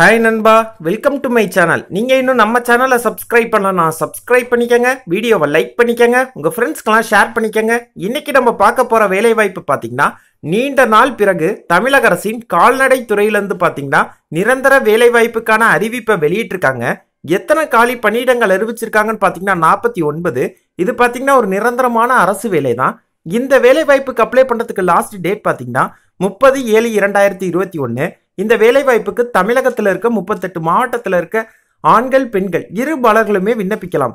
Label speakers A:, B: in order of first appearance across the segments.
A: hi நண்பா welcome to my channel நீங்கள் இன்னும் நம்ம சேனலை சப்ஸ்கிரைப் பண்ணலாம் சப்ஸ்கிரைப் பண்ணிக்கங்க வீடியோவை லைக் பண்ணிக்கங்க உங்கள் ஃப்ரெண்ட்ஸ்க்கெலாம் ஷேர் பண்ணிக்கங்க இன்றைக்கி நம்ம பார்க்க போகிற வேலைவாய்ப்பு பார்த்திங்கன்னா நீண்ட நாள் பிறகு தமிழக அரசின் கால்நடை துறையிலேருந்து பார்த்திங்கன்னா நிரந்தர வேலைவாய்ப்புக்கான அறிவிப்பை வெளியிட்டிருக்காங்க எத்தனை காலி பணியிடங்கள் அறிவிச்சிருக்காங்கன்னு பார்த்தீங்கன்னா நாற்பத்தி ஒன்பது இது பார்த்திங்கன்னா ஒரு நிரந்தரமான அரசு வேலை தான் இந்த வேலைவாய்ப்புக்கு அப்ளை பண்ணுறதுக்கு லாஸ்ட் டேட் பார்த்திங்கன்னா முப்பது ஏழு இரண்டாயிரத்தி இருபத்தி ஒன்று இந்த வேலைவாய்ப்புக்கு தமிழகத்தில் இருக்க முப்பத்தெட்டு மாவட்டத்தில் இருக்க ஆண்கள் பெண்கள் இரு பலர்களுமே விண்ணப்பிக்கலாம்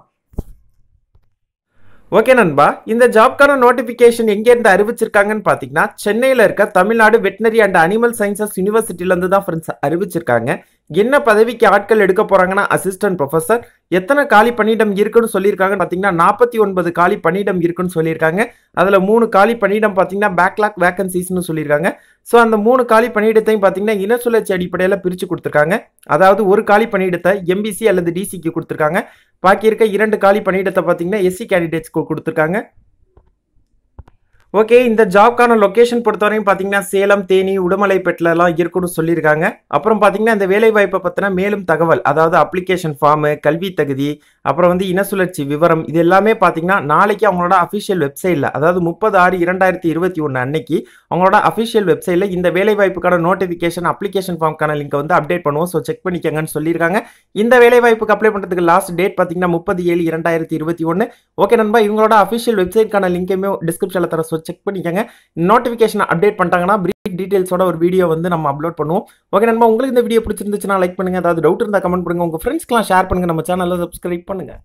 A: ஓகே நண்பா இந்த ஜாப்க்கான நோட்டிஃபிகேஷன் எங்கேருந்து அறிவிச்சிருக்காங்கன்னு பார்த்தீங்கன்னா சென்னையில் இருக்க Tamil Nadu veterinary and animal sciences யூனிவர்சிட்டியிலேருந்து தான் ஃப்ரெண்ட்ஸ் அறிவிச்சிருக்காங்க என்ன பதவிக்கு ஆட்கள் எடுக்க போகிறாங்கன்னா அசிஸ்டன்ட் ப்ரொஃபஸர் எத்தனை காலி பணியிடம் இருக்குன்னு சொல்லியிருக்காங்க பார்த்தீங்கன்னா நாற்பத்தி ஒன்பது காலி பணியிடம் இருக்குன்னு சொல்லியிருக்காங்க அதில் மூணு காலி பணியிடம் பார்த்தீங்கன்னா பேக்லாக் வேக்கன்சிஸ்னு சொல்லியிருக்காங்க ஸோ அந்த மூணு காலி பணியிடத்தையும் பார்த்தீங்கன்னா இன சுழற்சி அடிப்படையில் பிரித்து கொடுத்துருக்காங்க அதாவது ஒரு காலி பணியிடத்தை எம்பிசி அல்லது டிசிக்கு கொடுத்துருக்காங்க பாக்கி இருக்க இரண்டு காலி பணியிடத்தை பார்த்தீங்கன்னா எஸ்சி கேண்டிடேட்ஸ்க்கு கொடுத்துருக்காங்க ஓகே இந்த ஜாப்க்கான லொக்கேஷன் பொறுத்தவரையும் பார்த்தீங்கன்னா சேலம் தேனி உடுமலைப்பேட்டிலலாம் இருக்குன்னு சொல்லியிருக்காங்க அப்புறம் பார்த்தீங்கன்னா இந்த வேலைவாய்ப்பை பற்றினா மேலும் தகவல் அதாவது அப்ளிகேஷன் ஃபார்மு கல்வி தகுதி அப்புறம் வந்து இனசுழற்சி விவரம் இது எல்லாமே பார்த்தீங்கன்னா நாளைக்கு அவங்களோட அஃபிஷியல் வெப்சைட்டில் அதாவது முப்பது ஆறு இரண்டாயிரத்தி இருபத்தி ஒன்று அன்னைக்கு அவங்களோட அஃபிஷியல் வெப்சைட்டில் இந்த வேலைவாய்ப்புக்கான நோட்டிஃபிகேஷன் அப்ளிகேஷன் ஃபார்ம்க்கான லிங்க் வந்து அப்டேட் பண்ணுவோம் ஸோ செக் பண்ணிக்கங்கன்னு சொல்லியிருக்காங்க இந்த வேலைவாய்ப்புக்கு அப்ளை பண்ணுறதுக்கு லாஸ்ட் டேட் பார்த்தீங்கன்னா முப்பது ஏழு இரண்டாயிரத்தி இருபத்தி ஒன்று ஓகே நண்பா இவங்களோட அஃபிஷியல் வெப்சைட்டுக்கான லிங்கையுமே டிஸ்கிரிப்ஷனில் தர செக் பண்ணிக்கோங்க நோட்டிஃபிகேஷன் அப்டேட் பண்ணிட்டாங்கன்னா ப்ரீஃப் டீட்டெயில்ஸோட ஒரு வீடியோ வந்து நம்ம அப்லோட் பண்ணுவோம் ஓகே நண்பா உங்களுக்கு இந்த வீடியோ பிடிச்சிருந்துச்சுன்னா லைக் பண்ணுங்கள் ஏதாவது டவுட் இருந்தால் கமெண்ட் பண்ணுங்கள் உங்கள் ஃப்ரெண்ட்ஸ்க்கெலாம் ஷேர் பண்ணுங்கள் நம்ம சேனலில் சப்ஸ்கிரைப் பண்ணுங்கள்